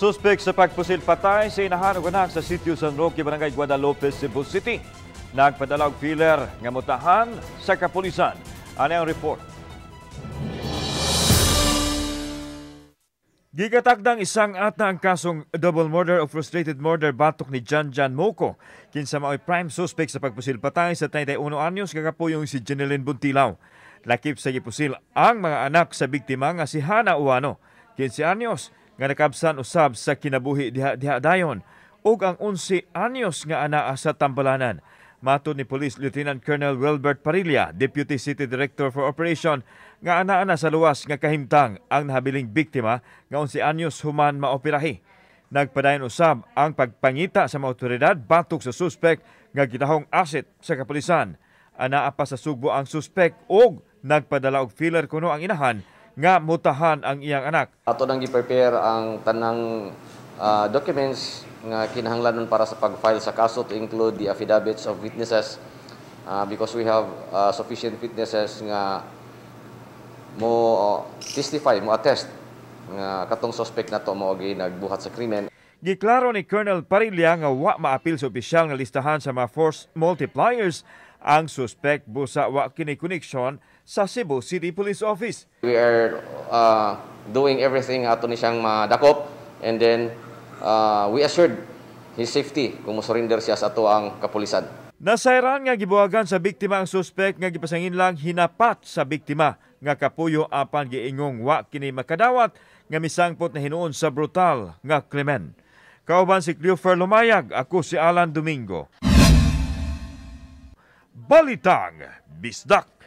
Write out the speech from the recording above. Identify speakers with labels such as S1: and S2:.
S1: Suspek sa pagpusil patay sa inahan o sa sitio San Roque, Barangay Guadalupe, Cebu City. Nagpadalaw filler nga mutahan sa kapulisan. Ano ang report? Gigatakdang isang ata ang kasong double murder o frustrated murder batok ni Janjan Jan Moko. Kinsa mao'y prime suspect sa pagpusil patay sa 31 anyos kakapuyong si Janeline Buntilaw. Lakip sa gipusil ang mga anak sa biktima nga si Hana Uano, 15 anyos, nga nakabsan usab sa kinabuhi diha diha dayon ug ang 11 anyos nga anaa sa Tambalanan. Mato ni Police Lieutenant Colonel Wilbert Parilla, Deputy City Director for Operation, nga anaa na sa luwas nga kahimtang ang nahabiling biktima nga 11 anyos human maoperahi. Nagpadayon usab ang pagpangita sa mga otoridad batok sa suspek nga gitahong asset sa kapulisan. Anaa pa sa Sugbo ang suspek og nagpadala og filler kuno ang inahan nga mutahan ang iyang anak.
S2: Ato nang gi-prepare ang tanang uh, documents nga kinahanglanon para sa pag-file sa kaso to include the affidavits of witnesses uh, because we have uh, sufficient witnesses nga mo testify, mo attest nga katong suspect na to mo og nagbuhat sa krimen. Giklaro
S1: ni Colonel Parilla nga wa maapil sa opisyal nga listahan sa mga force multipliers ang suspect busa wa kini connection sa Cebu City Police Office.
S2: We are uh, doing everything ato ni siyang madakop and then uh, we assured his safety kung surrender siya sa ato ang kapulisan. Nasairan nga gibuhagan
S1: sa biktima ang suspect nga gipasangin lang hinapat sa biktima nga kapuyo apan giingong wa kini makadawat nga misangpot na hinuon sa brutal nga krimen. Kauban si Cleofer Lumayag, ako si Alan Domingo. Balitang Bisdak